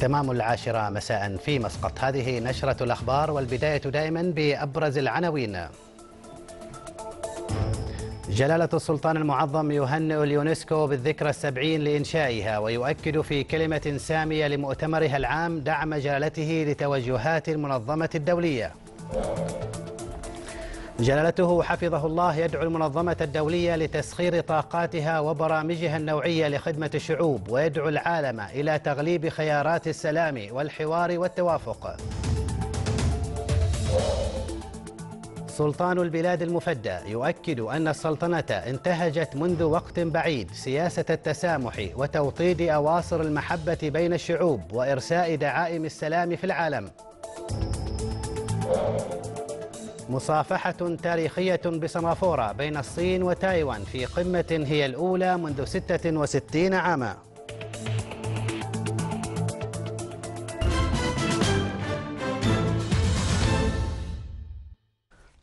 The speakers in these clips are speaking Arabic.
تمام العاشرة مساء في مسقط هذه نشرة الأخبار والبداية دائما بأبرز العناوين جلالة السلطان المعظم يهنئ اليونسكو بالذكرى السبعين لإنشائها ويؤكد في كلمة سامية لمؤتمرها العام دعم جلالته لتوجهات المنظمة الدولية جلالته حفظه الله يدعو المنظمة الدولية لتسخير طاقاتها وبرامجها النوعية لخدمة الشعوب ويدعو العالم إلى تغليب خيارات السلام والحوار والتوافق سلطان البلاد المفدى يؤكد أن السلطنة انتهجت منذ وقت بعيد سياسة التسامح وتوطيد أواصر المحبة بين الشعوب وإرساء دعائم السلام في العالم مصافحة تاريخية بسمافورة بين الصين وتايوان في قمة هي الأولى منذ 66 عاما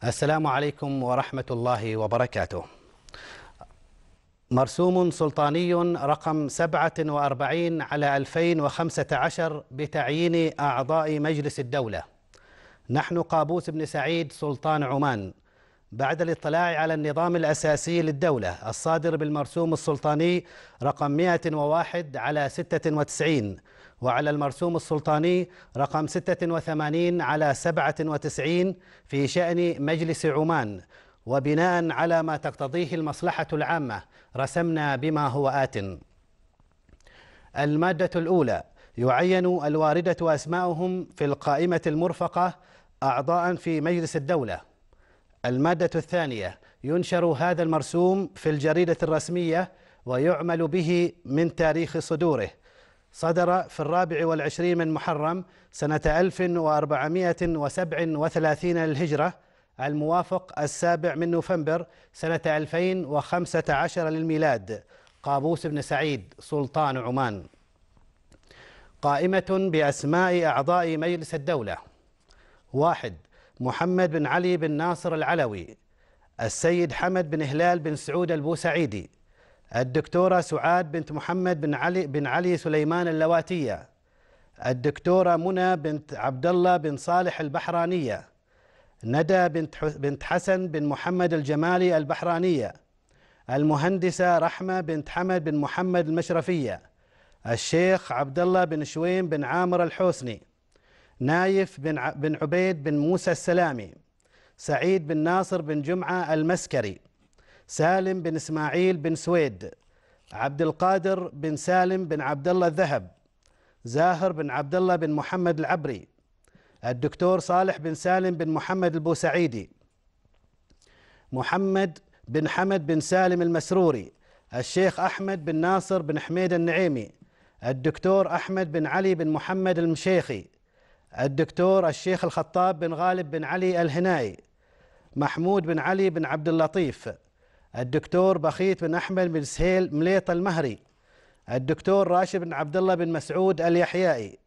السلام عليكم ورحمة الله وبركاته مرسوم سلطاني رقم 47 على 2015 بتعيين أعضاء مجلس الدولة نحن قابوس بن سعيد سلطان عمان بعد الاطلاع على النظام الأساسي للدولة الصادر بالمرسوم السلطاني رقم 101 على 96 وعلى المرسوم السلطاني رقم 86 على 97 في شأن مجلس عمان وبناء على ما تقتضيه المصلحة العامة رسمنا بما هو آت المادة الأولى يعين الواردة أسماؤهم في القائمة المرفقة أعضاء في مجلس الدولة المادة الثانية ينشر هذا المرسوم في الجريدة الرسمية ويعمل به من تاريخ صدوره صدر في الرابع والعشرين من محرم سنة 1437 للهجرة الموافق السابع من نوفمبر سنة 2015 للميلاد قابوس بن سعيد سلطان عمان قائمة بأسماء أعضاء مجلس الدولة واحد محمد بن علي بن ناصر العلوي السيد حمد بن هلال بن سعود البوسعيدي الدكتورة سعاد بنت محمد بن علي بن علي سليمان اللواتية الدكتورة منى بنت عبد الله بن صالح البحرانية ندى بنت بنت حسن بن محمد الجمالي البحرانية المهندسة رحمة بنت حمد بن محمد المشرفية الشيخ عبد الله بن شويم بن عامر الحوسني نايف بن بن عبيد بن موسى السلامي سعيد بن ناصر بن جمعة المسكري سالم بن إسماعيل بن سويد عبد القادر بن سالم بن عبد الله الذهب زاهر بن عبد الله بن محمد العبري الدكتور صالح بن سالم بن محمد البوسعيدي محمد بن حمد بن سالم المسروري الشيخ أحمد بن ناصر بن حميد النعيمي الدكتور أحمد بن علي بن محمد المشيخي الدكتور الشيخ الخطاب بن غالب بن علي الهنائي محمود بن علي بن عبد اللطيف الدكتور بخيت بن أحمد بن سهيل مليط المهري الدكتور راشد بن عبد الله بن مسعود اليحيائي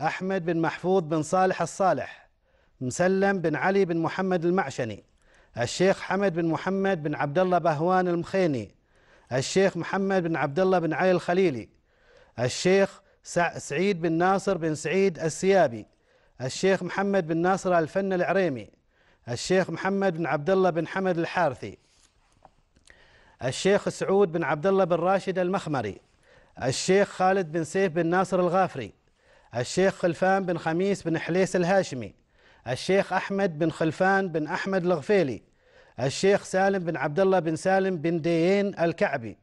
أحمد بن محفوظ بن صالح الصالح مسلم بن علي بن محمد المعشني الشيخ حمد بن محمد بن عبد الله بهوان المخيني الشيخ محمد بن عبد الله بن علي الخليلي الشيخ سعيد بن ناصر بن سعيد السيابي الشيخ محمد بن ناصر الفن العريمي الشيخ محمد بن عبد الله بن حمد الحارثي الشيخ سعود بن عبد الله بن راشد المخمري الشيخ خالد بن سيف بن ناصر الغافري الشيخ خلفان بن خميس بن حليس الهاشمي الشيخ أحمد بن خلفان بن أحمد الغفيلي الشيخ سالم بن عبد الله بن سالم بن ديين الكعبي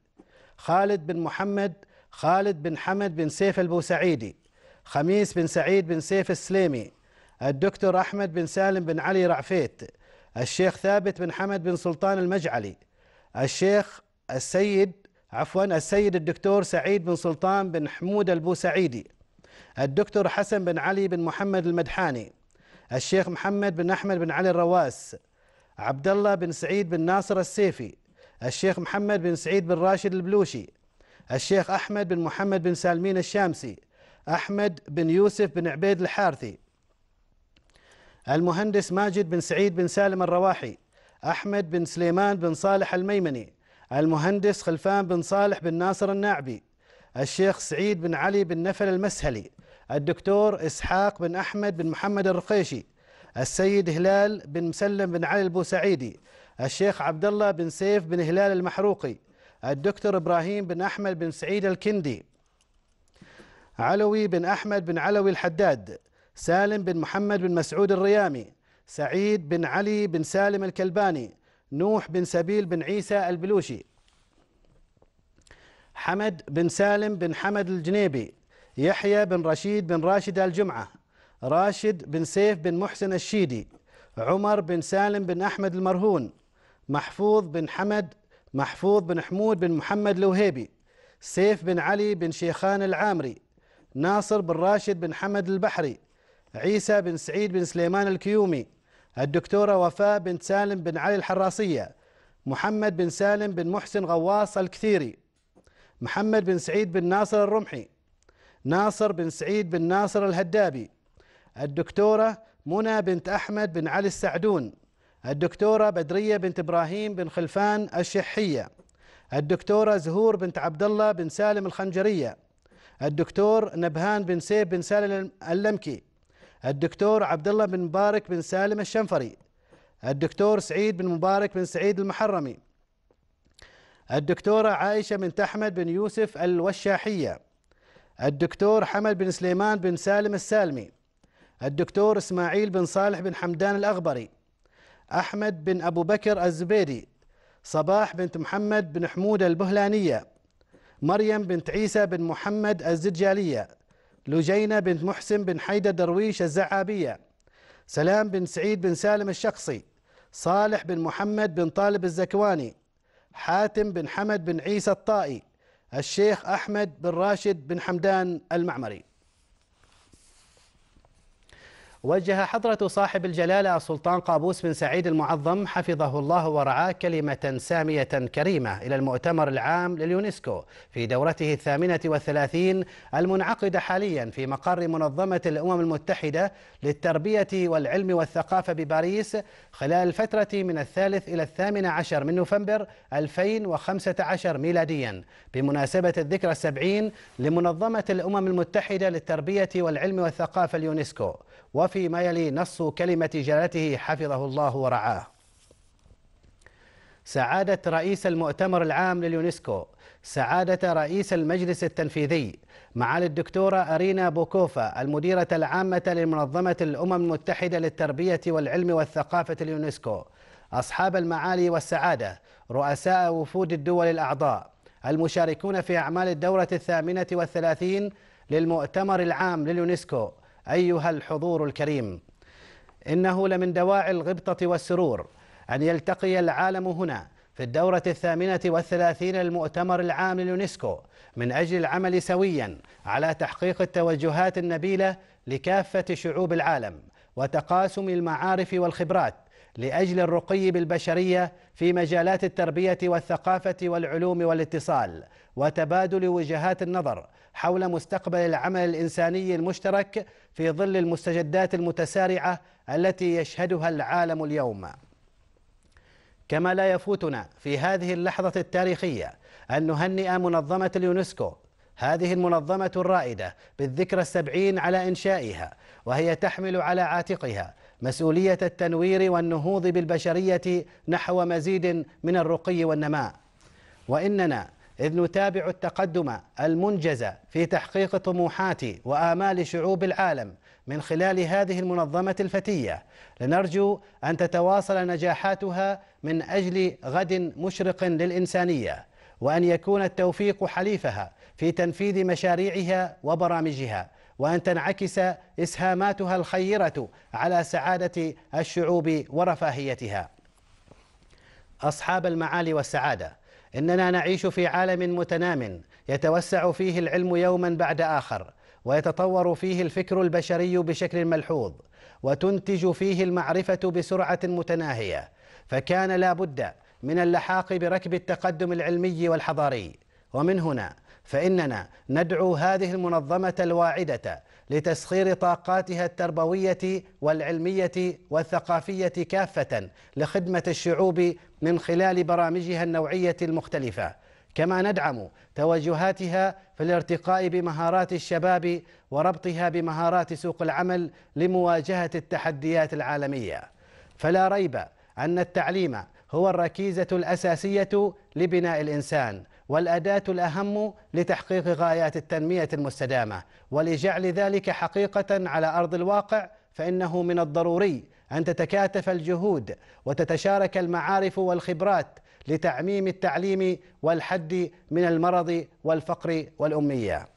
خالد بن محمد خالد بن حمد بن سيف البوسعيدي خميس بن سعيد بن سيف السليمي الدكتور أحمد بن سالم بن علي رعفيت الشيخ ثابت بن حمد بن سلطان المجعلي الشيخ السيد عفوا السيد الدكتور سعيد بن سلطان بن حمود البوسعيدي الدكتور حسن بن علي بن محمد المدحاني الشيخ محمد بن أحمد بن علي الرواس عبد الله بن سعيد بن ناصر السيفي الشيخ محمد بن سعيد بن راشد البلوشي الشيخ أحمد بن محمد بن سالمين الشامسي أحمد بن يوسف بن عبيد الحارثي المهندس ماجد بن سعيد بن سالم الرواحي أحمد بن سليمان بن صالح الميمني المهندس خلفان بن صالح بن ناصر الناعبي الشيخ سعيد بن علي بن نفل المسهلي الدكتور إسحاق بن أحمد بن محمد الرقيشي السيد هلال بن مسلم بن علي البوسعيدي الشيخ عبد الله بن سيف بن هلال المحروقي الدكتور إبراهيم بن أحمد بن سعيد الكندي علوي بن أحمد بن علوي الحداد سالم بن محمد بن مسعود الريامي سعيد بن علي بن سالم الكلباني نوح بن سبيل بن عيسى البلوشي حمد بن سالم بن حمد الجنيبي يحيى بن رشيد بن راشد الجمعة راشد بن سيف بن محسن الشيدي عمر بن سالم بن أحمد المرهون محفوظ بن حمد محفوظ بن حمود بن محمد الوهيبي سيف بن علي بن شيخان العامري ناصر بن راشد بن حمد البحري عيسى بن سعيد بن سليمان الكيومي الدكتورة وفاء بنت سالم بن علي الحراسية محمد بن سالم بن محسن غواص الكثيري محمد بن سعيد بن ناصر الرمحي ناصر بن سعيد بن ناصر الهدابي الدكتورة منى بنت أحمد بن علي السعدون الدكتورة بدرية بنت إبراهيم بن خلفان الشحية الدكتورة زهور بنت عبد الله بن سالم الخنجرية الدكتور نبهان بن سيف بن سالم اللمكي الدكتور عبد الله بن مبارك بن سالم الشنفري الدكتور سعيد بن مبارك بن سعيد المحرمي الدكتورة عائشة بنت أحمد بن يوسف الوشاحية الدكتور حمد بن سليمان بن سالم السالمي الدكتور إسماعيل بن صالح بن حمدان الأغبري أحمد بن أبو بكر الزبيدي صباح بنت محمد بن حمود البهلانية مريم بنت عيسى بن محمد الزجالية لجينة بنت محسن بن حيدة درويش الزعابية سلام بن سعيد بن سالم الشخصي صالح بن محمد بن طالب الزكواني حاتم بن حمد بن عيسى الطائي الشيخ أحمد بن راشد بن حمدان المعمري وجه حضرة صاحب الجلالة السلطان قابوس بن سعيد المعظم حفظه الله ورعاه كلمة سامية كريمة إلى المؤتمر العام لليونسكو في دورته الثامنة والثلاثين المنعقدة حاليا في مقر منظمة الأمم المتحدة للتربية والعلم والثقافة بباريس خلال الفترة من الثالث إلى الثامن عشر من نوفمبر 2015 ميلاديا بمناسبة الذكرى السبعين لمنظمة الأمم المتحدة للتربية والعلم والثقافة اليونسكو وفيما يلي نص كلمة جلالته حفظه الله ورعاه سعادة رئيس المؤتمر العام لليونسكو سعادة رئيس المجلس التنفيذي معالي الدكتورة أرينا بوكوفا المديرة العامة لمنظمة الأمم المتحدة للتربية والعلم والثقافة اليونسكو أصحاب المعالي والسعادة رؤساء وفود الدول الأعضاء المشاركون في أعمال الدورة الثامنة والثلاثين للمؤتمر العام لليونسكو أيها الحضور الكريم إنه لمن دواعي الغبطة والسرور أن يلتقي العالم هنا في الدورة الثامنة والثلاثين للمؤتمر العام لليونسكو من أجل العمل سويا على تحقيق التوجهات النبيلة لكافة شعوب العالم وتقاسم المعارف والخبرات لاجل الرقي بالبشريه في مجالات التربيه والثقافه والعلوم والاتصال وتبادل وجهات النظر حول مستقبل العمل الانساني المشترك في ظل المستجدات المتسارعه التي يشهدها العالم اليوم كما لا يفوتنا في هذه اللحظه التاريخيه ان نهنئ منظمه اليونسكو هذه المنظمة الرائدة بالذكرى السبعين على إنشائها وهي تحمل على عاتقها مسؤولية التنوير والنهوض بالبشرية نحو مزيد من الرقي والنماء وإننا إذ نتابع التقدم المنجز في تحقيق طموحات وآمال شعوب العالم من خلال هذه المنظمة الفتية لنرجو أن تتواصل نجاحاتها من أجل غد مشرق للإنسانية وأن يكون التوفيق حليفها في تنفيذ مشاريعها وبرامجها وأن تنعكس إسهاماتها الخيرة على سعادة الشعوب ورفاهيتها أصحاب المعالي والسعادة إننا نعيش في عالم متنام يتوسع فيه العلم يوما بعد آخر ويتطور فيه الفكر البشري بشكل ملحوظ وتنتج فيه المعرفة بسرعة متناهية فكان لا بد من اللحاق بركب التقدم العلمي والحضاري ومن هنا فإننا ندعو هذه المنظمة الواعدة لتسخير طاقاتها التربوية والعلمية والثقافية كافة لخدمة الشعوب من خلال برامجها النوعية المختلفة كما ندعم توجهاتها في الارتقاء بمهارات الشباب وربطها بمهارات سوق العمل لمواجهة التحديات العالمية فلا ريب أن التعليم هو الركيزة الأساسية لبناء الإنسان والأداة الأهم لتحقيق غايات التنمية المستدامة ولجعل ذلك حقيقة على أرض الواقع فإنه من الضروري أن تتكاتف الجهود وتتشارك المعارف والخبرات لتعميم التعليم والحد من المرض والفقر والأمية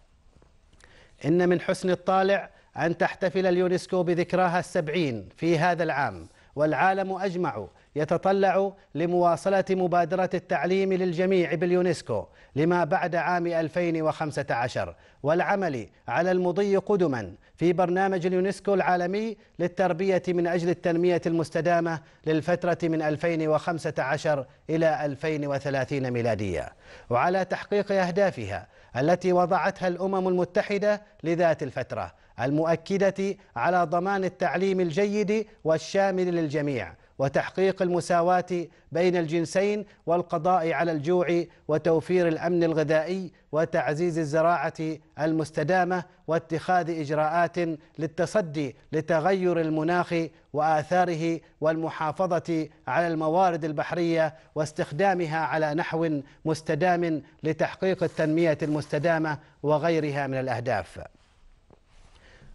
إن من حسن الطالع أن تحتفل اليونسكو بذكراها السبعين في هذا العام والعالم أجمع يتطلع لمواصلة مبادرة التعليم للجميع باليونسكو لما بعد عام 2015 والعمل على المضي قدما في برنامج اليونسكو العالمي للتربية من أجل التنمية المستدامة للفترة من 2015 إلى 2030 ميلادية وعلى تحقيق أهدافها التي وضعتها الأمم المتحدة لذات الفترة المؤكدة على ضمان التعليم الجيد والشامل للجميع وتحقيق المساواه بين الجنسين والقضاء على الجوع وتوفير الامن الغذائي وتعزيز الزراعه المستدامه واتخاذ اجراءات للتصدي لتغير المناخ واثاره والمحافظه على الموارد البحريه واستخدامها على نحو مستدام لتحقيق التنميه المستدامه وغيرها من الاهداف.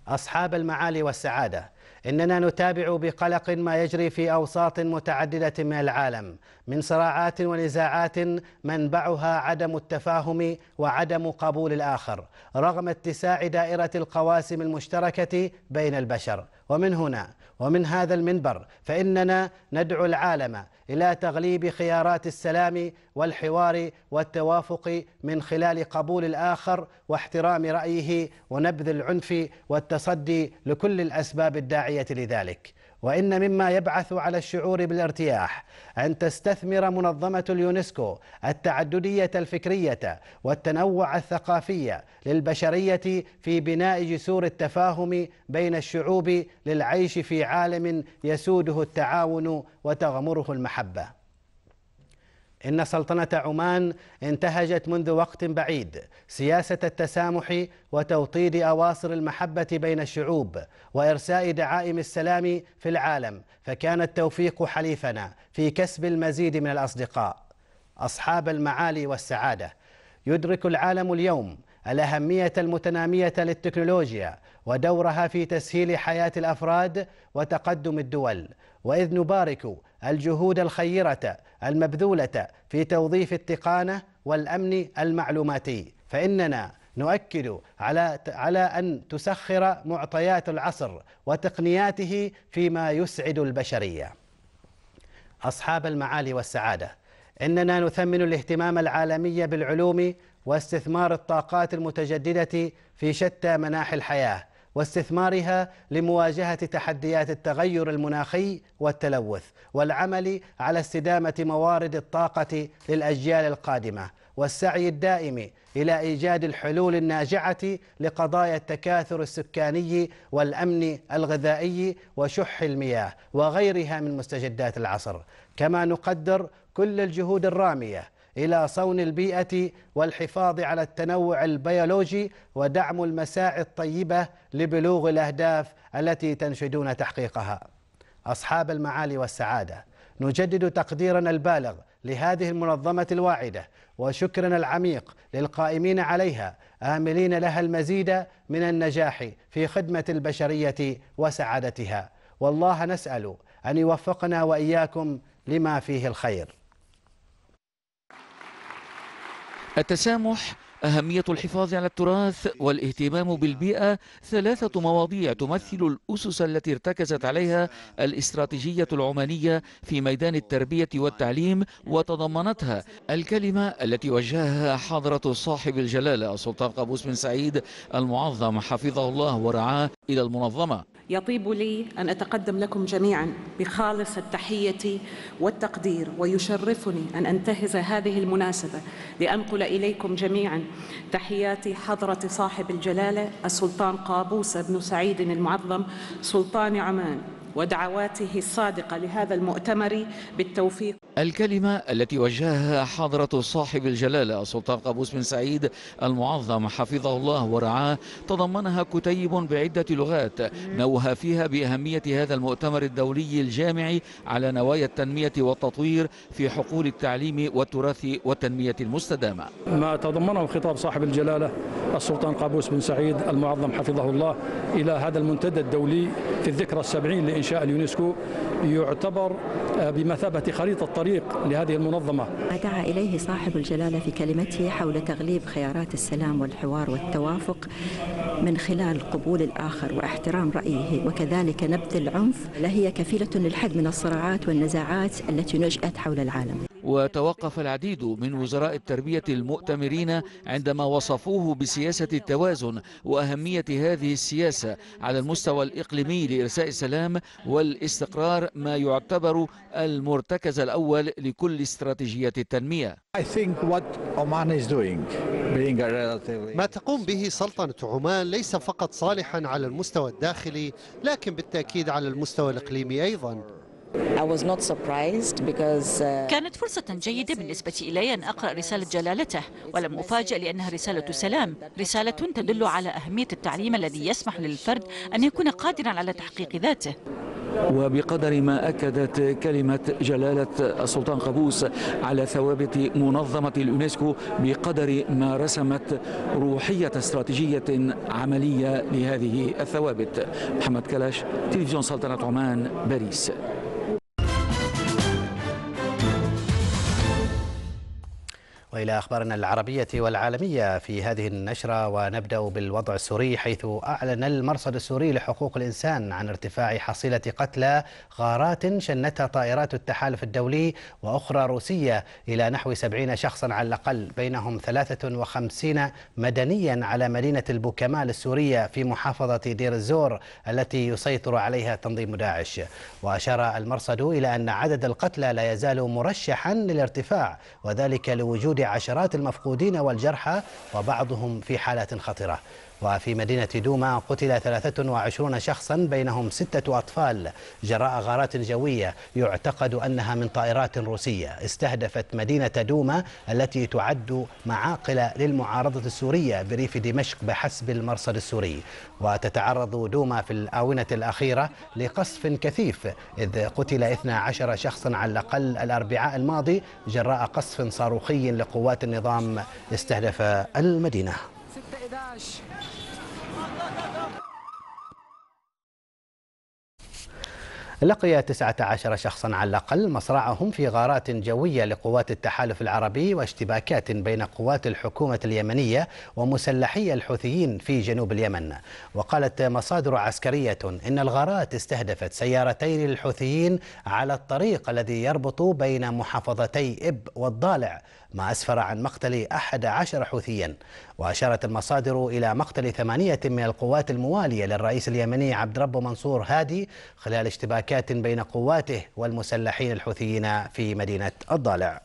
اصحاب المعالي والسعاده إننا نتابع بقلق ما يجري في أوساط متعددة من العالم من صراعات ونزاعات منبعها عدم التفاهم وعدم قبول الآخر رغم اتساع دائرة القواسم المشتركة بين البشر ومن هنا ومن هذا المنبر فإننا ندعو العالم إلى تغليب خيارات السلام والحوار والتوافق من خلال قبول الآخر واحترام رأيه ونبذ العنف والتصدي لكل الأسباب الداعية لذلك وإن مما يبعث على الشعور بالارتياح أن تستثمر منظمة اليونسكو التعددية الفكرية والتنوع الثقافي للبشرية في بناء جسور التفاهم بين الشعوب للعيش في عالم يسوده التعاون وتغمره المحبة إن سلطنة عمان انتهجت منذ وقت بعيد سياسة التسامح وتوطيد أواصر المحبة بين الشعوب وإرساء دعائم السلام في العالم فكان التوفيق حليفنا في كسب المزيد من الأصدقاء أصحاب المعالي والسعادة يدرك العالم اليوم الأهمية المتنامية للتكنولوجيا ودورها في تسهيل حياة الأفراد وتقدم الدول وإذ نبارك الجهود الخيرة المبذولة في توظيف التقانة والأمن المعلوماتي فإننا نؤكد على على أن تسخر معطيات العصر وتقنياته فيما يسعد البشرية. أصحاب المعالي والسعادة، إننا نثمن الاهتمام العالمي بالعلوم واستثمار الطاقات المتجددة في شتى مناحي الحياة واستثمارها لمواجهه تحديات التغير المناخي والتلوث والعمل على استدامه موارد الطاقه للاجيال القادمه والسعي الدائم الى ايجاد الحلول الناجعه لقضايا التكاثر السكاني والامن الغذائي وشح المياه وغيرها من مستجدات العصر كما نقدر كل الجهود الراميه إلى صون البيئة والحفاظ على التنوع البيولوجي ودعم المساعي الطيبة لبلوغ الأهداف التي تنشدون تحقيقها أصحاب المعالي والسعادة نجدد تقديرنا البالغ لهذه المنظمة الواعدة وشكرنا العميق للقائمين عليها آملين لها المزيد من النجاح في خدمة البشرية وسعادتها والله نسأل أن يوفقنا وإياكم لما فيه الخير التسامح أهمية الحفاظ على التراث والاهتمام بالبيئة ثلاثة مواضيع تمثل الأسس التي ارتكزت عليها الاستراتيجية العمانية في ميدان التربية والتعليم وتضمنتها الكلمة التي وجهها حضرة صاحب الجلالة السلطان قابوس بن سعيد المعظم حفظه الله ورعاه إلى المنظمة يطيب لي أن أتقدم لكم جميعا بخالص التحية والتقدير ويشرفني أن أنتهز هذه المناسبة لأنقل إليكم جميعا تحيات حضرة صاحب الجلالة السلطان قابوس بن سعيد المعظم سلطان عمان ودعواته الصادقة لهذا المؤتمر بالتوفيق الكلمة التي وجهها حضرة صاحب الجلالة السلطان قابوس بن سعيد المعظم حفظه الله ورعاه تضمنها كتيب بعدة لغات نوه فيها بأهمية هذا المؤتمر الدولي الجامع على نوايا التنمية والتطوير في حقول التعليم والتراث والتنمية المستدامة ما تضمنه خطاب صاحب الجلالة السلطان قابوس بن سعيد المعظم حفظه الله إلى هذا المنتدى الدولي في الذكرى السبعين إنشاء اليونسكو يعتبر آه، بمثابة خريطة طريق لهذه المنظمة دعا إليه صاحب الجلالة في كلمته حول تغليب خيارات السلام والحوار والتوافق من خلال قبول الآخر واحترام رأيه وكذلك نبذ العنف لهي كفيلة للحد من الصراعات والنزاعات التي نشأت حول العالم وتوقف العديد من وزراء التربية المؤتمرين عندما وصفوه بسياسة التوازن وأهمية هذه السياسة على المستوى الإقليمي لإرساء السلام والاستقرار ما يعتبر المرتكز الأول لكل استراتيجية التنمية ما تقوم به سلطنة عمان ليس فقط صالحا على المستوى الداخلي لكن بالتأكيد على المستوى الإقليمي أيضا Uh, كانت فرصة جيدة بالنسبة إلي أن أقرأ رسالة جلالته ولم أفاجأ لأنها رسالة سلام رسالة تدل على أهمية التعليم الذي يسمح للفرد أن يكون قادرا على تحقيق ذاته وبقدر ما أكدت كلمة جلالة السلطان قابوس على ثوابت منظمة اليونسكو بقدر ما رسمت روحية استراتيجية عملية لهذه الثوابت محمد كلاش تلفزيون سلطنة عمان باريس وإلى أخبارنا العربية والعالمية في هذه النشرة ونبدأ بالوضع السوري حيث أعلن المرصد السوري لحقوق الإنسان عن ارتفاع حصيلة قتلى غارات شنتها طائرات التحالف الدولي وأخرى روسية إلى نحو 70 شخصا على الأقل بينهم 53 مدنيا على مدينة البوكمال السورية في محافظة دير الزور التي يسيطر عليها تنظيم داعش وأشار المرصد إلى أن عدد القتلى لا يزال مرشحا للارتفاع وذلك لوجود عشرات المفقودين والجرحى وبعضهم في حالات خطرة وفي مدينة دوما قتل 23 شخصا بينهم ستة أطفال جراء غارات جوية يعتقد أنها من طائرات روسية استهدفت مدينة دوما التي تعد معاقل للمعارضة السورية بريف دمشق بحسب المرصد السوري وتتعرض دوما في الآونة الأخيرة لقصف كثيف إذ قتل 12 شخصا على الأقل الأربعاء الماضي جراء قصف صاروخي لقوات النظام استهدف المدينة 6 11 لقي 19 شخصا على الأقل مصرعهم في غارات جوية لقوات التحالف العربي واشتباكات بين قوات الحكومة اليمنية ومسلحي الحوثيين في جنوب اليمن وقالت مصادر عسكرية إن الغارات استهدفت سيارتين للحوثيين على الطريق الذي يربط بين محافظتي إب والضالع ما أسفر عن مقتل أحد عشر حوثيا وأشارت المصادر إلى مقتل ثمانية من القوات الموالية للرئيس اليمني عبد رب منصور هادي خلال اشتباكات بين قواته والمسلحين الحوثيين في مدينة الضالع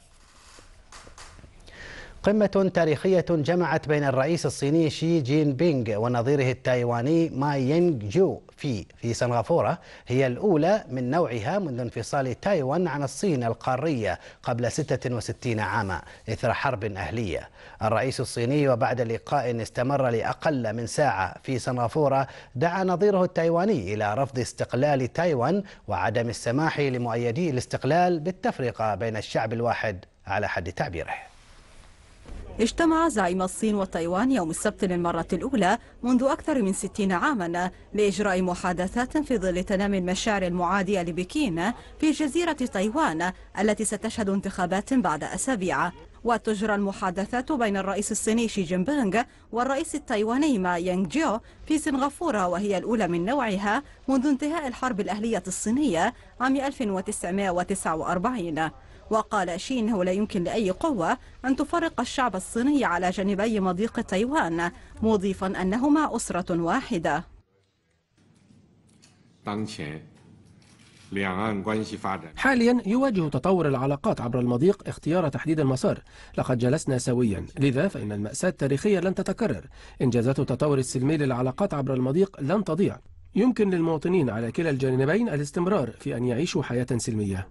قمة تاريخية جمعت بين الرئيس الصيني شي جين بينغ ونظيره التايواني ماي يينغ جو في في سنغافورة هي الأولى من نوعها منذ انفصال تايوان عن الصين القارية قبل 66 عاما إثر حرب أهلية الرئيس الصيني وبعد لقاء استمر لأقل من ساعة في سنغافورة دعا نظيره التايواني إلى رفض استقلال تايوان وعدم السماح لمؤيدي الاستقلال بالتفرقة بين الشعب الواحد على حد تعبيره اجتمع زعيم الصين وتايوان يوم السبت للمرة الأولى منذ أكثر من 60 عاما لإجراء محادثات في ظل تنامي المشاعر المعادية لبكين في جزيرة تايوان التي ستشهد انتخابات بعد أسابيع وتجرى المحادثات بين الرئيس الصيني شي جين بينغ والرئيس التايواني ما يانغ جيو في سنغافورة وهي الأولى من نوعها منذ انتهاء الحرب الأهلية الصينية عام 1949 وقال شين هو لا يمكن لأي قوة أن تفرق الشعب الصيني على جانبي مضيق تايوان مضيفا أنهما أسرة واحدة حاليا يواجه تطور العلاقات عبر المضيق اختيار تحديد المسار لقد جلسنا سويا لذا فإن المأساة التاريخية لن تتكرر إنجازات التطور السلمي للعلاقات عبر المضيق لن تضيع يمكن للمواطنين على كلا الجانبين الاستمرار في أن يعيشوا حياة سلمية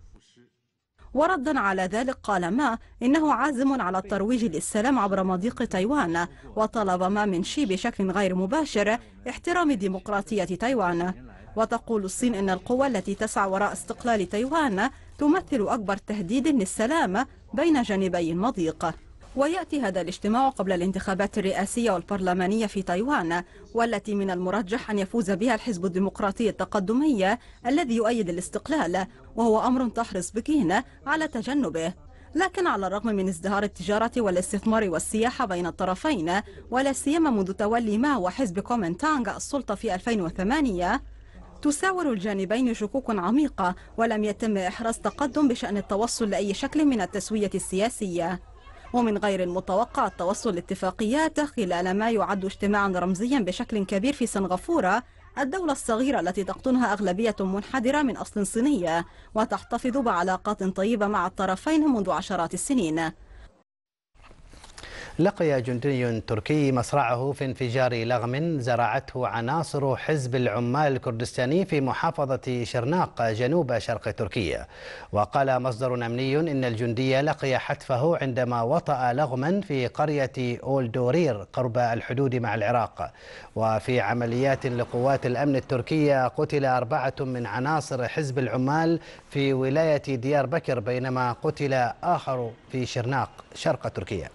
وردا على ذلك قال ما إنه عازم على الترويج للسلام عبر مضيق تايوان وطلب ما من شي بشكل غير مباشر احترام ديمقراطية تايوان وتقول الصين إن القوى التي تسعى وراء استقلال تايوان تمثل أكبر تهديد للسلام بين جانبي المضيق ويأتي هذا الاجتماع قبل الانتخابات الرئاسية والبرلمانية في تايوان والتي من المرجح أن يفوز بها الحزب الديمقراطي التقدمي الذي يؤيد الاستقلال وهو أمر تحرص بكين على تجنبه لكن على الرغم من ازدهار التجارة والاستثمار والسياحة بين الطرفين ولا سيما منذ تولي ما وحزب كومنتانغ السلطة في 2008 تساور الجانبين شكوك عميقة ولم يتم إحراز تقدم بشأن التوصل لأي شكل من التسوية السياسية ومن غير المتوقع التوصل لاتفاقيات خلال ما يعد اجتماعا رمزيا بشكل كبير في سنغافورة الدولة الصغيرة التي تقطنها أغلبية منحدرة من أصل صينية وتحتفظ بعلاقات طيبة مع الطرفين منذ عشرات السنين لقي جندي تركي مصرعه في انفجار لغم زرعته عناصر حزب العمال الكردستاني في محافظة شرناق جنوب شرق تركيا وقال مصدر أمني إن الجندي لقي حتفه عندما وطأ لغما في قرية أولدورير قرب الحدود مع العراق وفي عمليات لقوات الأمن التركية قتل أربعة من عناصر حزب العمال في ولاية ديار بكر بينما قتل آخر في شرناق شرق تركيا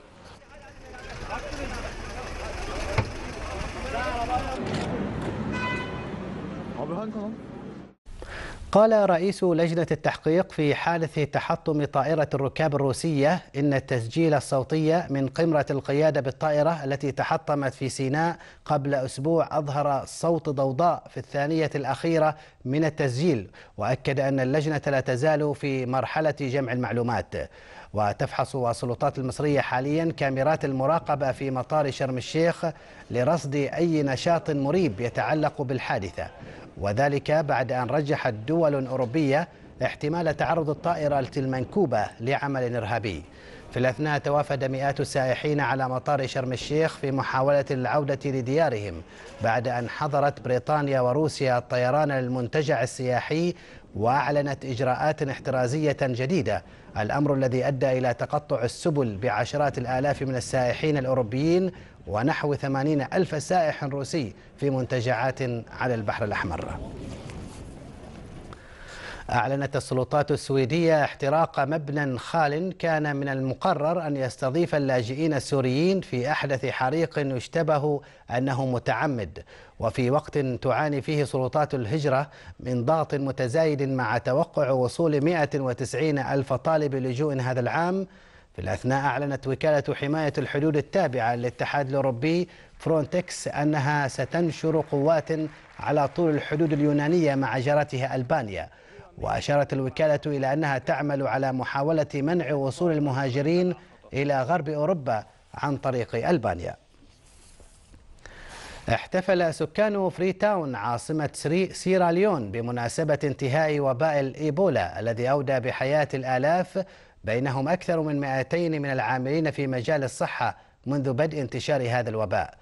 قال رئيس لجنة التحقيق في حادث تحطم طائرة الركاب الروسية إن التسجيل الصوتي من قمرة القيادة بالطائرة التي تحطمت في سيناء قبل أسبوع أظهر صوت ضوضاء في الثانية الأخيرة من التسجيل وأكد أن اللجنة لا تزال في مرحلة جمع المعلومات وتفحص السلطات المصرية حاليا كاميرات المراقبة في مطار شرم الشيخ لرصد أي نشاط مريب يتعلق بالحادثة وذلك بعد أن رجحت دول أوروبية احتمال تعرض الطائرة المنكوبة لعمل إرهابي في الأثناء توافد مئات السائحين على مطار شرم الشيخ في محاولة العودة لديارهم بعد أن حظرت بريطانيا وروسيا الطيران للمنتجع السياحي وأعلنت إجراءات احترازية جديدة الأمر الذي أدى إلى تقطع السبل بعشرات الآلاف من السائحين الأوروبيين ونحو ثمانين ألف سائح روسي في منتجعات على البحر الأحمر أعلنت السلطات السويدية احتراق مبنى خال كان من المقرر أن يستضيف اللاجئين السوريين في أحدث حريق يشتبه أنه متعمد وفي وقت تعاني فيه سلطات الهجرة من ضغط متزايد مع توقع وصول 190 ألف طالب لجوء هذا العام في الأثناء أعلنت وكالة حماية الحدود التابعة للاتحاد الأوروبي فرونتكس أنها ستنشر قوات على طول الحدود اليونانية مع جارتها ألبانيا وأشارت الوكالة إلى أنها تعمل على محاولة منع وصول المهاجرين إلى غرب أوروبا عن طريق ألبانيا احتفل سكان فري تاون عاصمة سيراليون بمناسبة انتهاء وباء الإيبولا الذي أودى بحياة الآلاف بينهم أكثر من 200 من العاملين في مجال الصحة منذ بدء انتشار هذا الوباء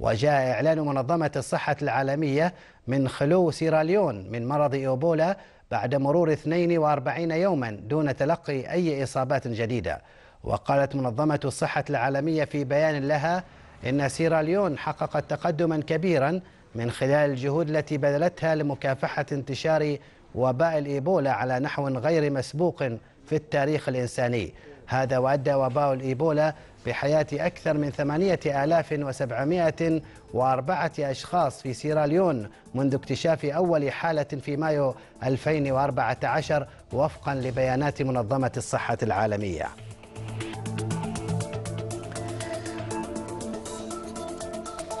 وجاء إعلان منظمة الصحة العالمية من خلو سيراليون من مرض إيبولا بعد مرور 42 يوما دون تلقي أي إصابات جديدة وقالت منظمة الصحة العالمية في بيان لها إن سيراليون حققت تقدما كبيرا من خلال الجهود التي بذلتها لمكافحة انتشار وباء الإيبولا على نحو غير مسبوق في التاريخ الإنساني هذا وأدى وباء الإيبولا بحياة أكثر من 8704 أشخاص في سيراليون منذ اكتشاف أول حالة في مايو 2014 وفقا لبيانات منظمة الصحة العالمية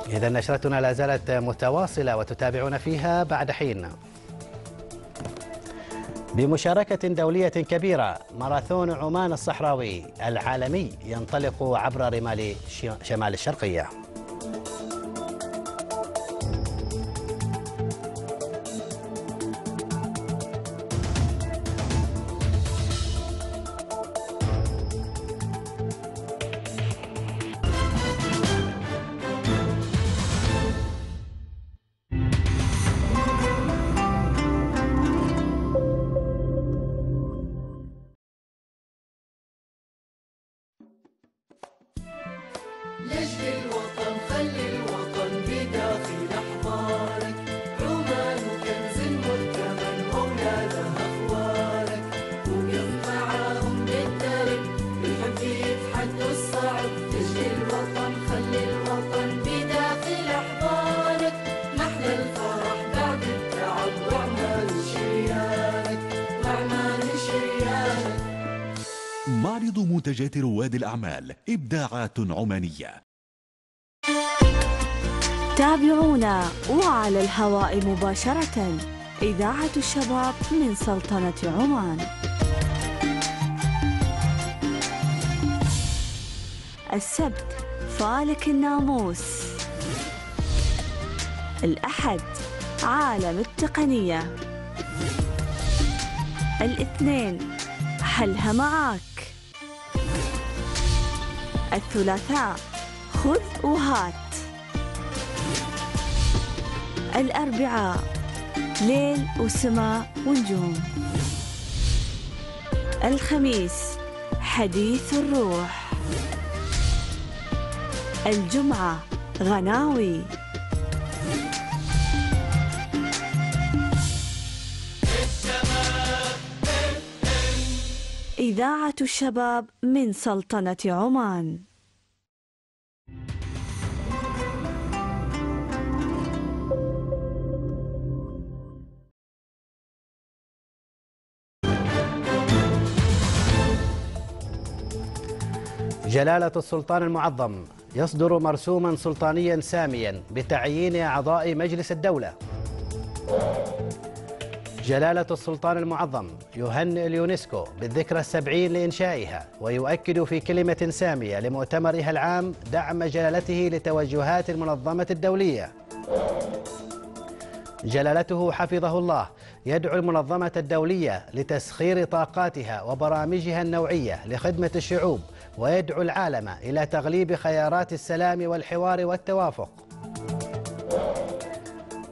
إذا نشرتنا لا زالت متواصلة وتتابعون فيها بعد حين بمشاركة دولية كبيرة ماراثون عمان الصحراوي العالمي ينطلق عبر رمال شمال الشرقية عمانية تابعونا وعلى الهواء مباشرة إذاعة الشباب من سلطنة عمان السبت فالك الناموس الأحد عالم التقنية الاثنين حلها معاك الثلاثاء خذ وهات الأربعاء ليل وسماء ونجوم الخميس حديث الروح الجمعة غناوي إذاعة الشباب من سلطنة عمان جلالة السلطان المعظم يصدر مرسوما سلطانيا ساميا بتعيين أعضاء مجلس الدولة جلالة السلطان المعظم يهنئ اليونسكو بالذكرى السبعين لإنشائها ويؤكد في كلمة سامية لمؤتمرها العام دعم جلالته لتوجهات المنظمة الدولية جلالته حفظه الله يدعو المنظمة الدولية لتسخير طاقاتها وبرامجها النوعية لخدمة الشعوب ويدعو العالم إلى تغليب خيارات السلام والحوار والتوافق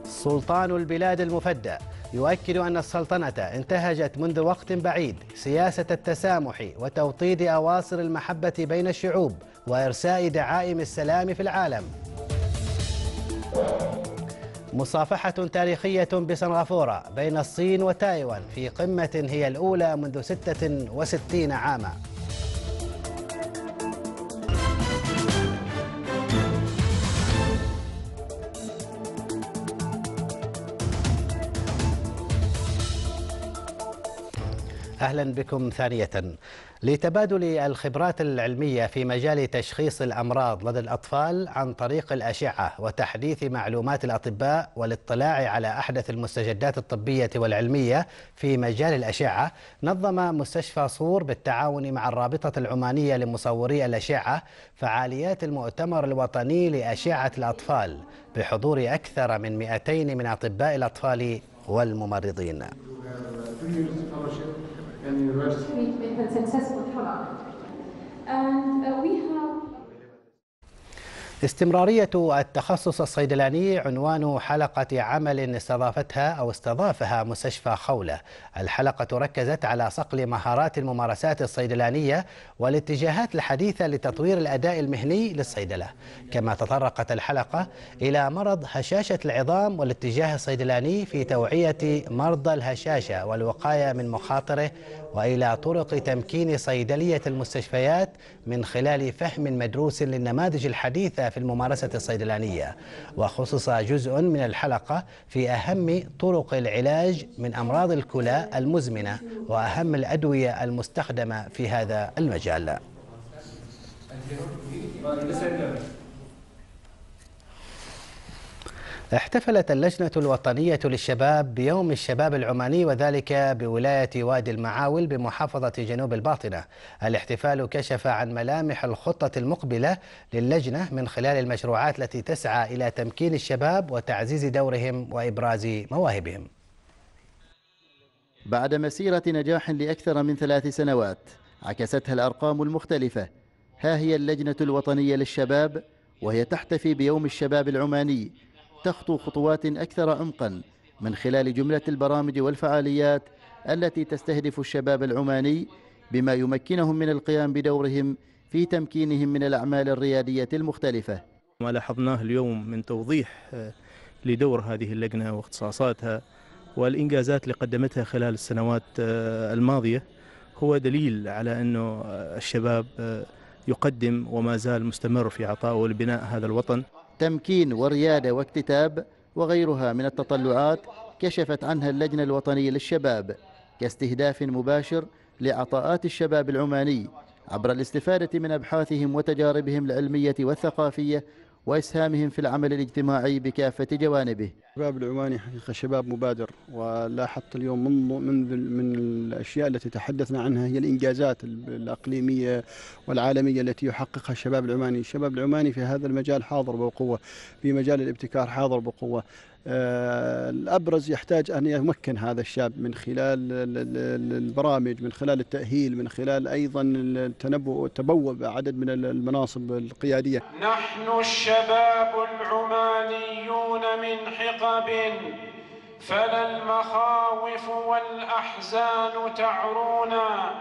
سلطان البلاد المفدى يؤكد أن السلطنة انتهجت منذ وقت بعيد سياسة التسامح وتوطيد أواصر المحبة بين الشعوب وإرساء دعائم السلام في العالم مصافحة تاريخية بسنغافورة بين الصين وتايوان في قمة هي الأولى منذ 66 عاماً أهلا بكم ثانية لتبادل الخبرات العلمية في مجال تشخيص الأمراض لدى الأطفال عن طريق الأشعة وتحديث معلومات الأطباء والاطلاع على أحدث المستجدات الطبية والعلمية في مجال الأشعة نظم مستشفى صور بالتعاون مع الرابطة العمانية لمصوري الأشعة فعاليات المؤتمر الوطني لأشعة الأطفال بحضور أكثر من 200 من أطباء الأطفال والممرضين and university. We've been successful product. استمرارية التخصص الصيدلاني عنوان حلقة عمل استضافتها أو استضافها مستشفى خولة الحلقة ركزت على صقل مهارات الممارسات الصيدلانية والاتجاهات الحديثة لتطوير الأداء المهني للصيدلة كما تطرقت الحلقة إلى مرض هشاشة العظام والاتجاه الصيدلاني في توعية مرضى الهشاشة والوقاية من مخاطره وإلى طرق تمكين صيدلية المستشفيات من خلال فهم مدروس للنماذج الحديثة في الممارسة الصيدلانية وخصص جزء من الحلقة في أهم طرق العلاج من أمراض الكلى المزمنة وأهم الأدوية المستخدمة في هذا المجال احتفلت اللجنة الوطنية للشباب بيوم الشباب العماني وذلك بولاية وادي المعاول بمحافظة جنوب الباطنة الاحتفال كشف عن ملامح الخطة المقبلة للجنة من خلال المشروعات التي تسعى إلى تمكين الشباب وتعزيز دورهم وإبراز مواهبهم بعد مسيرة نجاح لأكثر من ثلاث سنوات عكستها الأرقام المختلفة ها هي اللجنة الوطنية للشباب وهي تحتفي بيوم الشباب العماني تخطو خطوات أكثر عمقا من خلال جملة البرامج والفعاليات التي تستهدف الشباب العماني بما يمكنهم من القيام بدورهم في تمكينهم من الأعمال الريادية المختلفة ما لاحظناه اليوم من توضيح آه، لدور هذه اللجنة واختصاصاتها والإنجازات اللي قدمتها خلال السنوات آه، الماضية هو دليل على أنه الشباب آه، يقدم وما زال مستمر في عطائه لبناء هذا الوطن تمكين وريادة واكتتاب وغيرها من التطلعات كشفت عنها اللجنة الوطنية للشباب كاستهداف مباشر لعطاءات الشباب العماني عبر الاستفادة من أبحاثهم وتجاربهم العلمية والثقافية وإسهامهم في العمل الاجتماعي بكافة جوانبه الشباب العماني حقيقة شباب مبادر ولاحظت اليوم من, من, من الأشياء التي تحدثنا عنها هي الإنجازات الأقليمية والعالمية التي يحققها الشباب العماني الشباب العماني في هذا المجال حاضر بقوة في مجال الابتكار حاضر بقوة آه، الأبرز يحتاج أن يمكن هذا الشاب من خلال البرامج من خلال التأهيل من خلال أيضا التنبؤ تبوب عدد من المناصب القيادية نحن الشباب العمانيون من حقب فلا المخاوف والأحزان تعرونا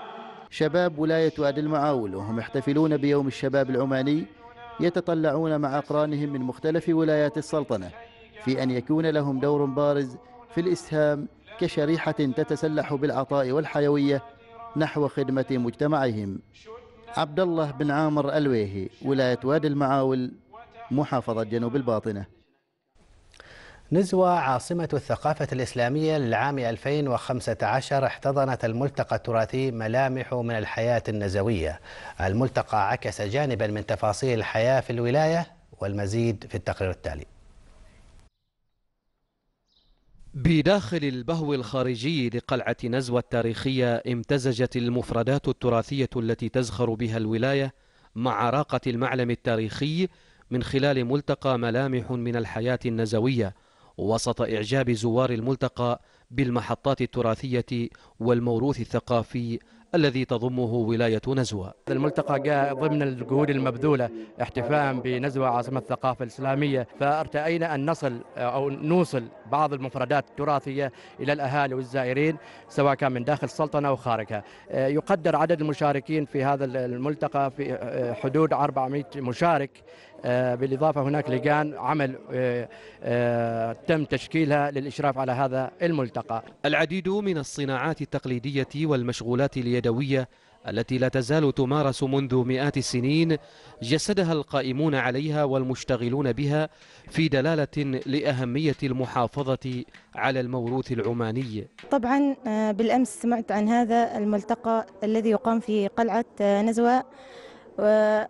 شباب ولاية وادي المعاول وهم يحتفلون بيوم الشباب العماني يتطلعون مع أقرانهم من مختلف ولايات السلطنة في أن يكون لهم دور بارز في الإسهام كشريحة تتسلح بالعطاء والحيوية نحو خدمة مجتمعهم عبد الله بن عامر الويهي ولاية وادي المعاول محافظة جنوب الباطنة نزوة عاصمة الثقافة الإسلامية للعام 2015 احتضنت الملتقى التراثي ملامح من الحياة النزوية الملتقى عكس جانبا من تفاصيل الحياة في الولاية والمزيد في التقرير التالي بداخل البهو الخارجي لقلعة نزوة التاريخية امتزجت المفردات التراثية التي تزخر بها الولاية مع راقة المعلم التاريخي من خلال ملتقى ملامح من الحياة النزوية وسط إعجاب زوار الملتقى بالمحطات التراثية والموروث الثقافي الذي تضمه ولاية نزوة الملتقى جاء ضمن الجهود المبذولة احتفاء بنزوة عاصمة الثقافة الإسلامية فارتأينا أن نصل أو نوصل بعض المفردات التراثية إلى الأهالي والزائرين سواء كان من داخل السلطنة أو خارجها يقدر عدد المشاركين في هذا الملتقى في حدود 400 مشارك آه، بالإضافة هناك لجان عمل آه، آه، تم تشكيلها للإشراف على هذا الملتقى العديد من الصناعات التقليدية والمشغولات اليدوية التي لا تزال تمارس منذ مئات السنين جسدها القائمون عليها والمشتغلون بها في دلالة لأهمية المحافظة على الموروث العماني طبعا بالأمس سمعت عن هذا الملتقى الذي يقام في قلعة نزوة و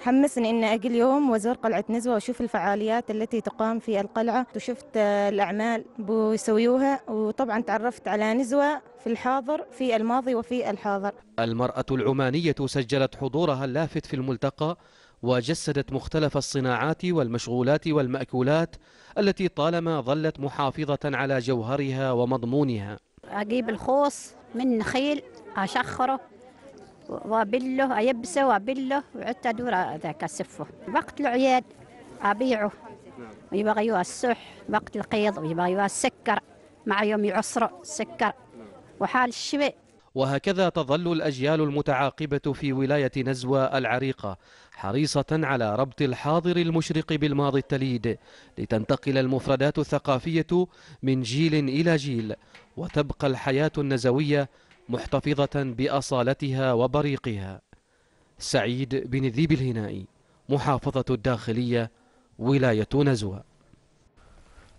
حمسني أن أجي اليوم وأزور قلعة نزوة وأشوف الفعاليات التي تقام في القلعة وشفت الأعمال بيسويوها وطبعا تعرفت على نزوة في الحاضر في الماضي وفي الحاضر المرأة العمانية سجلت حضورها اللافت في الملتقى وجسدت مختلف الصناعات والمشغولات والمأكولات التي طالما ظلت محافظة على جوهرها ومضمونها أجيب الخوص من نخيل أشخره وابله ايبسه وابله وعدت ادور ذاك اسفه وقت العياد ابيعه ويبغيوها السح وقت القيض ويبغيوها السكر مع يوم يعصر السكر وحال الشبع وهكذا تظل الأجيال المتعاقبة في ولاية نزوى العريقة حريصة على ربط الحاضر المشرق بالماضي التليد لتنتقل المفردات الثقافية من جيل إلى جيل وتبقى الحياة النزوية محتفظة بأصالتها وبريقها سعيد بن ذيب الهنائي محافظة الداخلية ولاية نزوة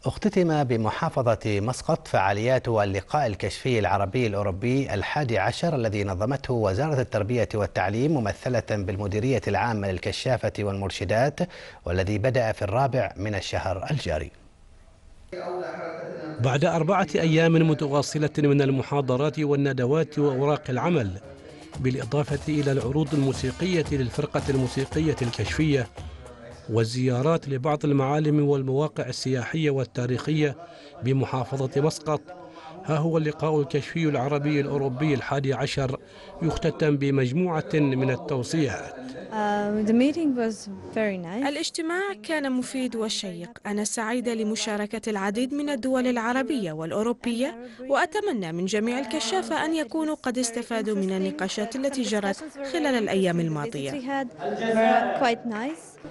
اختتم بمحافظة مسقط فعاليات اللقاء الكشفي العربي الأوروبي الحادي عشر الذي نظمته وزارة التربية والتعليم ممثلة بالمديرية العامة للكشافة والمرشدات والذي بدأ في الرابع من الشهر الجاري بعد أربعة أيام متواصلة من المحاضرات والندوات وأوراق العمل بالإضافة إلى العروض الموسيقية للفرقة الموسيقية الكشفية والزيارات لبعض المعالم والمواقع السياحية والتاريخية بمحافظة مسقط ها هو اللقاء الكشفي العربي الأوروبي الحادي عشر يختتم بمجموعة من التوصيات uh, الاجتماع كان مفيد وشيق أنا سعيدة لمشاركة العديد من الدول العربية والأوروبية وأتمنى من جميع الكشافة أن يكونوا قد استفادوا من النقاشات التي جرت خلال الأيام الماضية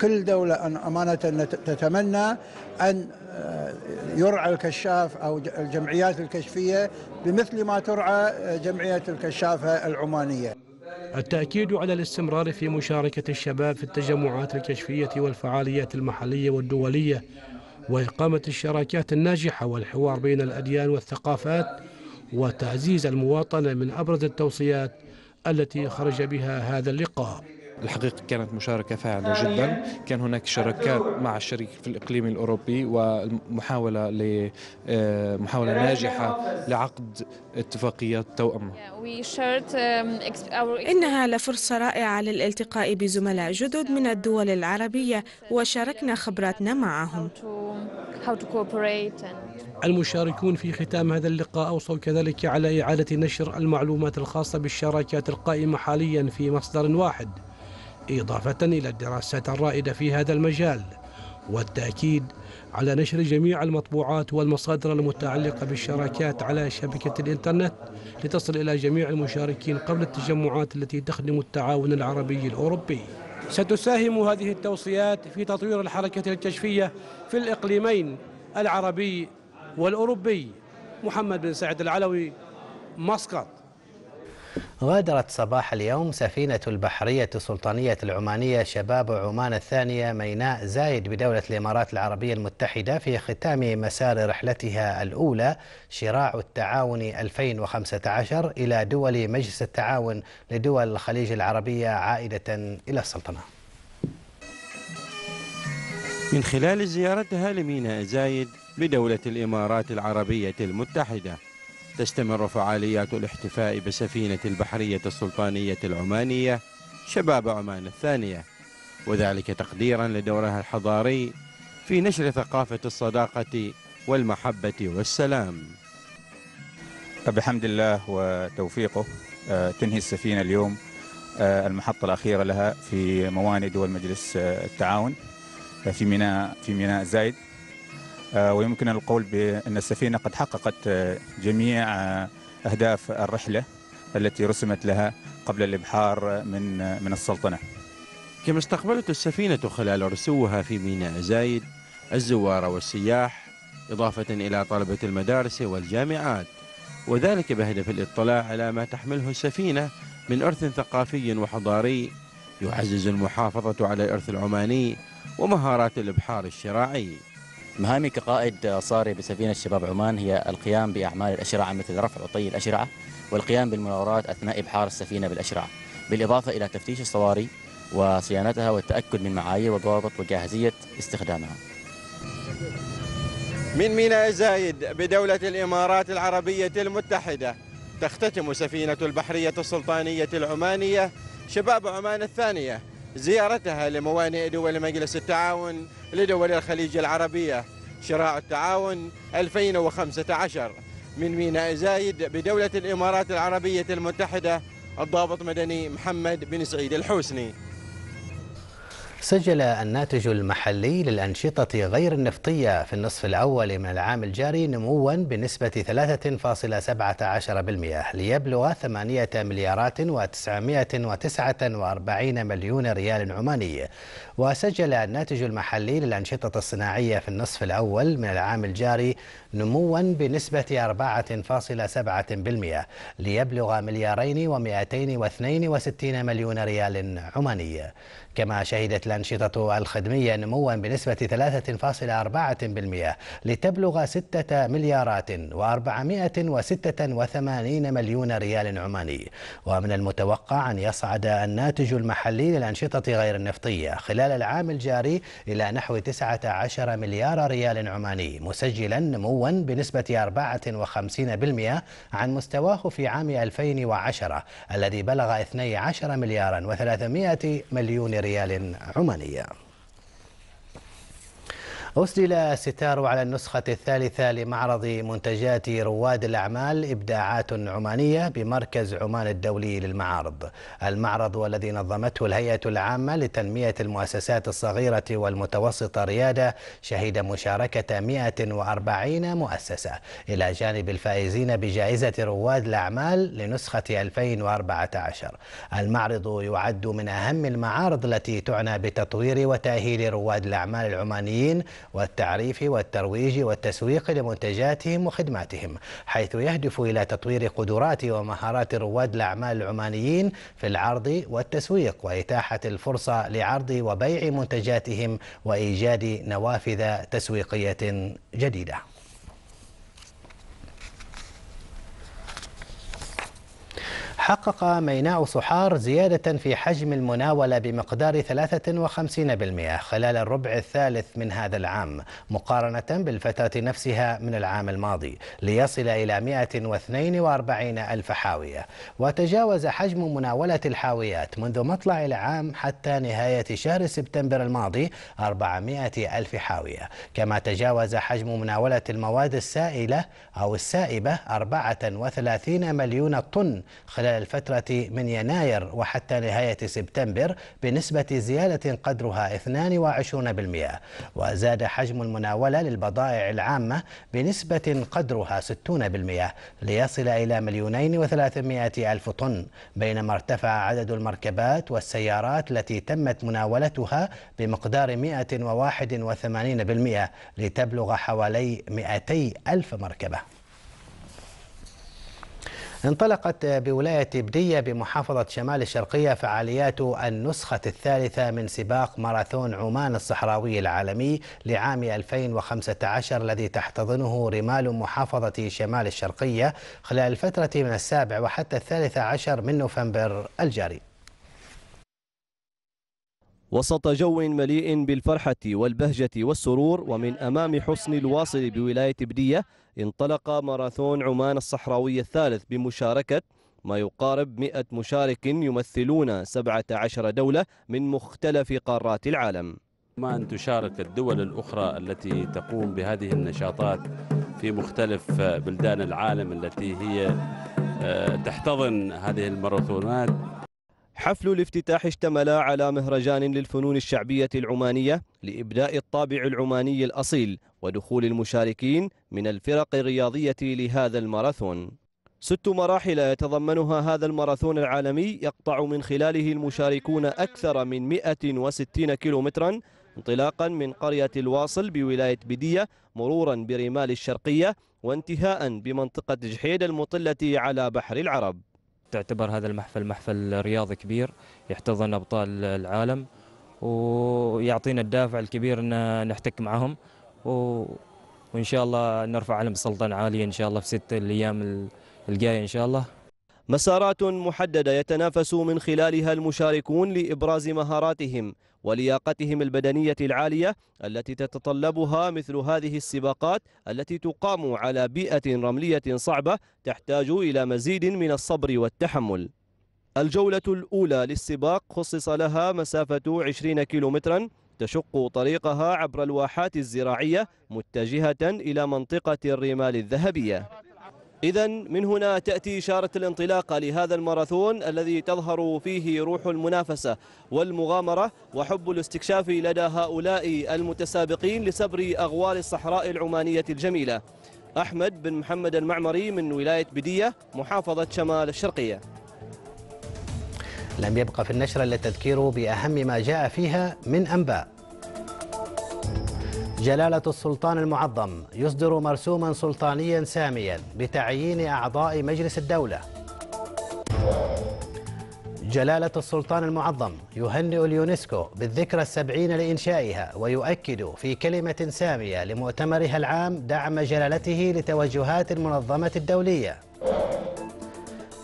كل دولة أمانة تتمنى أن آه، يرعى الكشاف أو الجمعيات الكشفية بمثل ما ترعى آه، جمعية الكشافة العمانية التأكيد على الاستمرار في مشاركة الشباب في التجمعات الكشفية والفعاليات المحلية والدولية وإقامة الشراكات الناجحة والحوار بين الأديان والثقافات وتعزيز المواطنة من أبرز التوصيات التي خرج بها هذا اللقاء الحقيقة كانت مشاركة فاعلة جدا كان هناك شراكات مع الشريك في الإقليم الأوروبي ومحاولة آه، محاولة ناجحة لعقد اتفاقيات توأمة um, إنها لفرصة رائعة للالتقاء بزملاء جدد من الدول العربية وشاركنا خبراتنا معهم المشاركون في ختام هذا اللقاء أوصوا كذلك على إعادة نشر المعلومات الخاصة بالشراكات القائمة حاليا في مصدر واحد إضافة إلى الدراسات الرائدة في هذا المجال والتأكيد على نشر جميع المطبوعات والمصادر المتعلقة بالشراكات على شبكة الإنترنت لتصل إلى جميع المشاركين قبل التجمعات التي تخدم التعاون العربي الأوروبي ستساهم هذه التوصيات في تطوير الحركة الكشفية في الإقليمين العربي والأوروبي محمد بن سعد العلوي مسقط غادرت صباح اليوم سفينة البحرية السلطانية العمانية شباب عمان الثانية ميناء زايد بدولة الإمارات العربية المتحدة في ختام مسار رحلتها الأولى شراع التعاون 2015 إلى دول مجلس التعاون لدول الخليج العربية عائدة إلى السلطنة من خلال زيارتها لميناء زايد بدولة الإمارات العربية المتحدة تستمر فعاليات الاحتفاء بسفينة البحرية السلطانية العمانية شباب عمان الثانية وذلك تقديرا لدورها الحضاري في نشر ثقافة الصداقة والمحبة والسلام بحمد الله وتوفيقه آه، تنهي السفينة اليوم آه، المحطة الأخيرة لها في موانئ دول مجلس آه، التعاون في ميناء في ميناء زايد آه، ويمكن القول بأن السفينة قد حققت آه، جميع آه، أهداف الرحلة التي رسمت لها قبل الإبحار من من السلطنة كما استقبلت السفينة خلال رسوها في ميناء زايد الزوار والسياح إضافة إلى طلبة المدارس والجامعات وذلك بهدف الاطلاع على ما تحمله السفينة من إرث ثقافي وحضاري يعزز المحافظة على الإرث العماني ومهارات الإبحار الشراعي مهامي كقائد صاري بسفينة شباب عمان هي القيام بأعمال الأشرعة مثل رفع وطي الأشرعة والقيام بالمناورات أثناء إبحار السفينة بالأشرعة بالإضافة إلى تفتيش الصواري وصيانتها والتأكد من معايير وضوابط وجاهزية استخدامها من ميناء زايد بدولة الإمارات العربية المتحدة تختتم سفينة البحرية السلطانية العمانية شباب عمان الثانية زيارتها لموانئ دول مجلس التعاون لدول الخليج العربية شراع التعاون 2015 من ميناء زايد بدولة الإمارات العربية المتحدة الضابط مدني محمد بن سعيد الحوسني سجل الناتج المحلي للأنشطة غير النفطية في النصف الأول من العام الجاري نموا بنسبة 3.17% ليبلغ 8 مليارات و949 مليون ريال عماني وسجل الناتج المحلي للأنشطة الصناعية في النصف الأول من العام الجاري نموا بنسبة 4.7% ليبلغ مليارين و262 مليون ريال عماني كما شهدت الأنشطة الخدمية نموا بنسبة 3.4% لتبلغ 6 مليارات و486 مليون ريال عماني ومن المتوقع أن يصعد الناتج المحلي للأنشطة غير النفطية خلال العام الجاري إلى نحو 19 مليار ريال عماني مسجلا نموا بنسبة 54% عن مستواه في عام 2010 الذي بلغ 12 مليارا و300 مليون ريال ريال عمانية أسدل ستار على النسخة الثالثة لمعرض منتجات رواد الأعمال إبداعات عمانية بمركز عمان الدولي للمعارض المعرض والذي نظمته الهيئة العامة لتنمية المؤسسات الصغيرة والمتوسطة ريادة شهد مشاركة 140 مؤسسة إلى جانب الفائزين بجائزة رواد الأعمال لنسخة 2014 المعرض يعد من أهم المعارض التي تعنى بتطوير وتأهيل رواد الأعمال العمانيين والتعريف والترويج والتسويق لمنتجاتهم وخدماتهم حيث يهدف إلى تطوير قدرات ومهارات رواد الأعمال العمانيين في العرض والتسويق وإتاحة الفرصة لعرض وبيع منتجاتهم وإيجاد نوافذ تسويقية جديدة حقق ميناء صحار زيادة في حجم المناولة بمقدار 53% خلال الربع الثالث من هذا العام مقارنة بالفترة نفسها من العام الماضي ليصل إلى 142 ألف حاوية وتجاوز حجم مناولة الحاويات منذ مطلع العام حتى نهاية شهر سبتمبر الماضي 400 ألف حاوية كما تجاوز حجم مناولة المواد السائلة أو السائبة 34 مليون طن خلال الفترة من يناير وحتى نهاية سبتمبر بنسبة زيادة قدرها 22% وزاد حجم المناولة للبضائع العامة بنسبة قدرها 60% ليصل إلى مليونين وثلاثمائة ألف طن بينما ارتفع عدد المركبات والسيارات التي تمت مناولتها بمقدار 181% لتبلغ حوالي 200 ألف مركبة انطلقت بولاية بدية بمحافظة شمال الشرقية فعاليات النسخة الثالثة من سباق ماراثون عمان الصحراوي العالمي لعام 2015 الذي تحتضنه رمال محافظة شمال الشرقية خلال الفترة من السابع وحتى الثالث عشر من نوفمبر الجاري وسط جو مليء بالفرحة والبهجة والسرور ومن أمام حسن الواصل بولاية بدية انطلق ماراثون عمان الصحراوي الثالث بمشاركة ما يقارب 100 مشارك يمثلون 17 دولة من مختلف قارات العالم ما أن تشارك الدول الأخرى التي تقوم بهذه النشاطات في مختلف بلدان العالم التي هي آه، تحتضن هذه الماراثونات حفل الافتتاح اشتمل على مهرجان للفنون الشعبية العمانية لإبداء الطابع العماني الأصيل ودخول المشاركين من الفرق الرياضية لهذا الماراثون ست مراحل يتضمنها هذا الماراثون العالمي يقطع من خلاله المشاركون أكثر من 160 كيلومترا انطلاقا من قرية الواصل بولاية بدية مرورا برمال الشرقية وانتهاء بمنطقة جحيد المطلة على بحر العرب تعتبر هذا المحفل محفل رياضي كبير يحتضن أبطال العالم ويعطينا الدافع الكبير أن نحتك معهم و... وإن شاء الله نرفع علم السلطنة عالية إن شاء الله في ست الأيام الجاية إن شاء الله مسارات محددة يتنافس من خلالها المشاركون لإبراز مهاراتهم ولياقتهم البدنية العالية التي تتطلبها مثل هذه السباقات التي تقام على بيئة رملية صعبة تحتاج إلى مزيد من الصبر والتحمل الجولة الأولى للسباق خصص لها مسافة 20 كيلومترا تشق طريقها عبر الواحات الزراعية متجهة إلى منطقة الرمال الذهبية إذا من هنا تأتي إشارة الانطلاقة لهذا الماراثون الذي تظهر فيه روح المنافسة والمغامرة وحب الاستكشاف لدى هؤلاء المتسابقين لسبر أغوار الصحراء العمانية الجميلة أحمد بن محمد المعمري من ولاية بدية محافظة شمال الشرقية لم يبقى في النشرة إلا التذكير بأهم ما جاء فيها من أنباء جلالة السلطان المعظم يصدر مرسوما سلطانيا ساميا بتعيين أعضاء مجلس الدولة جلالة السلطان المعظم يهنئ اليونسكو بالذكرى السبعين لإنشائها ويؤكد في كلمة سامية لمؤتمرها العام دعم جلالته لتوجهات المنظمة الدولية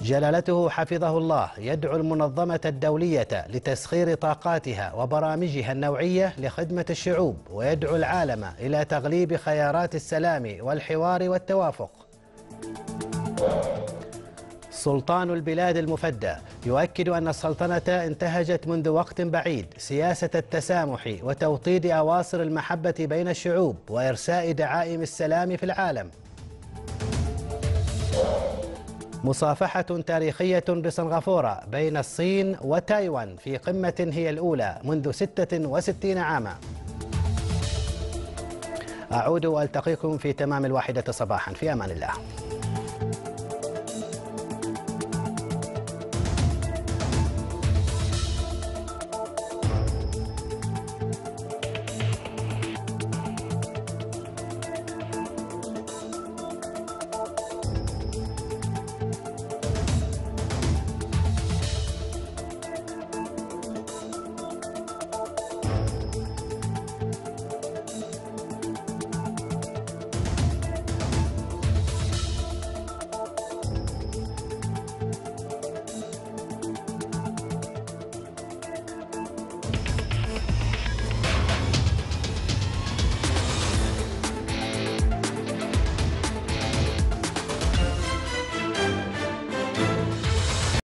جلالته حفظه الله يدعو المنظمة الدولية لتسخير طاقاتها وبرامجها النوعية لخدمة الشعوب ويدعو العالم إلى تغليب خيارات السلام والحوار والتوافق سلطان البلاد المفدى يؤكد أن السلطنة انتهجت منذ وقت بعيد سياسة التسامح وتوطيد أواصر المحبة بين الشعوب وإرساء دعائم السلام في العالم مصافحة تاريخية بسنغافورة بين الصين وتايوان في قمة هي الأولى منذ 66 عاما أعود وألتقيكم في تمام الواحدة صباحا في أمان الله